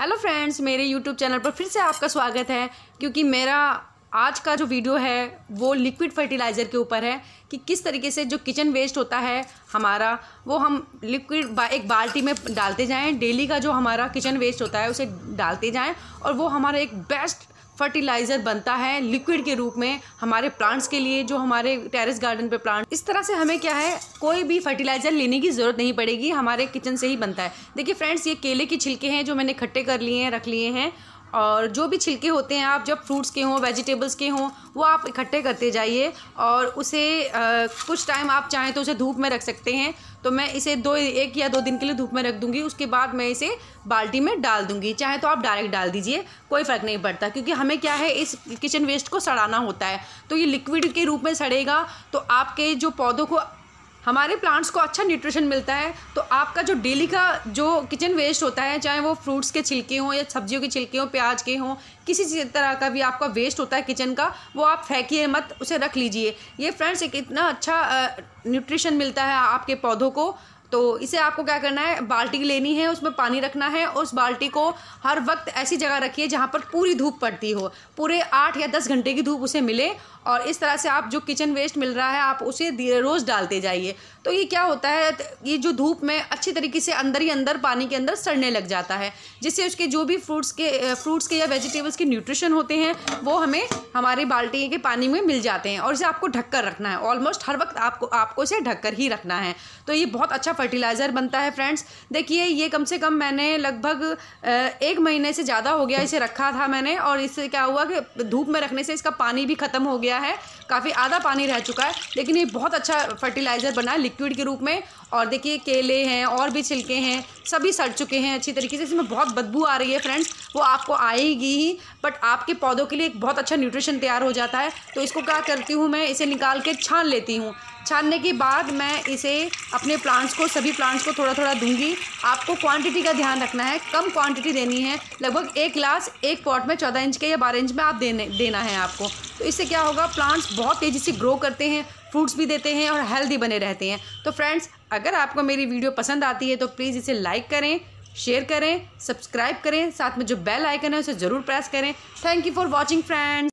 hello friends मेरे YouTube channel पर फिर से आपका स्वागत है क्योंकि मेरा आज का जो वीडियो है वो लिक्विड फर्टिलाइज़र के ऊपर है कि किस तरीके से जो किचन वेस्ट होता है हमारा वो हम लिक्विड बा, एक बाल्टी में डालते जाएं डेली का जो हमारा किचन वेस्ट होता है उसे डालते जाएं और वो हमारा एक बेस्ट फर्टिलाइज़र बनता है लिक्विड के रूप में हमारे प्लांट्स के लिए जो हमारे टेरेस गार्डन पे प्लांट इस तरह से हमें क्या है कोई भी फर्टिलाइज़र लेने की ज़रूरत नहीं पड़ेगी हमारे किचन से ही बनता है देखिए फ्रेंड्स ये केले के छिलके हैं जो मैंने इकट्ठे कर लिए हैं रख लिए हैं और जो भी छिलके होते हैं आप जब फ्रूट्स के हों वेजिटेबल्स के हों वो आप इकट्ठे करते जाइए और उसे आ, कुछ टाइम आप चाहें तो उसे धूप में रख सकते हैं तो मैं इसे दो एक या दो दिन के लिए धूप में रख दूंगी उसके बाद मैं इसे बाल्टी में डाल दूंगी चाहे तो आप डायरेक्ट डाल दीजिए कोई फ़र्क नहीं पड़ता क्योंकि हमें क्या है इस किचन वेस्ट को सड़ाना होता है तो ये लिक्विड के रूप में सड़ेगा तो आपके जो पौधों को हमारे प्लांट्स को अच्छा न्यूट्रिशन मिलता है तो आपका जो डेली का जो किचन वेस्ट होता है चाहे वो फ्रूट्स के छिलके हों या सब्जियों के छिलके हों प्याज के हों किसी तरह का भी आपका वेस्ट होता है किचन का वो आप फेंकिए मत उसे रख लीजिए ये फ्रेंड्स एक इतना अच्छा न्यूट्रिशन मिलता है आपके पौधों को तो इसे आपको क्या करना है बाल्टी लेनी है उसमें पानी रखना है और उस बाल्टी को हर वक्त ऐसी जगह रखिए जहाँ पर पूरी धूप पड़ती हो पूरे आठ या दस घंटे की धूप उसे मिले और इस तरह से आप जो किचन वेस्ट मिल रहा है आप उसे रोज़ डालते जाइए तो ये क्या होता है ये जो धूप में अच्छी तरीके से अंदर ही अंदर पानी के अंदर सड़ने लग जाता है जिससे उसके जो भी फ्रूट्स के फ्रूट्स के या वेजिटेबल्स के न्यूट्रिशन होते हैं वो हमें हमारे बाल्टी के पानी में मिल जाते हैं और इसे आपको ढककर रखना है ऑलमोस्ट हर वक्त आपको आपको इसे ढककर ही रखना है तो ये बहुत अच्छा फर्टिलाइज़र बनता है फ्रेंड्स देखिए ये कम से कम मैंने लगभग एक महीने से ज़्यादा हो गया इसे रखा था मैंने और इससे क्या हुआ कि धूप में रखने से इसका पानी भी ख़त्म हो गया है काफ़ी आधा पानी रह चुका है लेकिन ये बहुत अच्छा फर्टिलाइज़र बना है लिक्विड के रूप में और देखिए केले हैं और भी छिलके हैं सभी सड़ चुके हैं अच्छी तरीके से इसमें बहुत बदबू आ रही है फ्रेंड्स वो आपको आएगी ही बट आपके पौधों के लिए एक बहुत अच्छा न्यूट्रिशन तैयार हो जाता है तो इसको क्या करती हूँ मैं इसे निकाल के छान लेती हूँ छानने के बाद मैं इसे अपने प्लांट्स को सभी प्लांट्स को थोड़ा थोड़ा दूंगी आपको क्वांटिटी का ध्यान रखना है कम क्वांटिटी देनी है लगभग एक ग्लास एक पॉट में चौदह इंच के या बारह इंच में आप देने देना है आपको तो इससे क्या होगा प्लांट्स बहुत तेज़ी से ग्रो करते हैं फ्रूट्स भी देते हैं और हेल्दी बने रहते हैं तो फ्रेंड्स अगर आपको मेरी वीडियो पसंद आती है तो प्लीज़ इसे लाइक करें शेयर करें सब्सक्राइब करें साथ में जो बेल आइकन है उसे ज़रूर प्रेस करें thank you for watching friends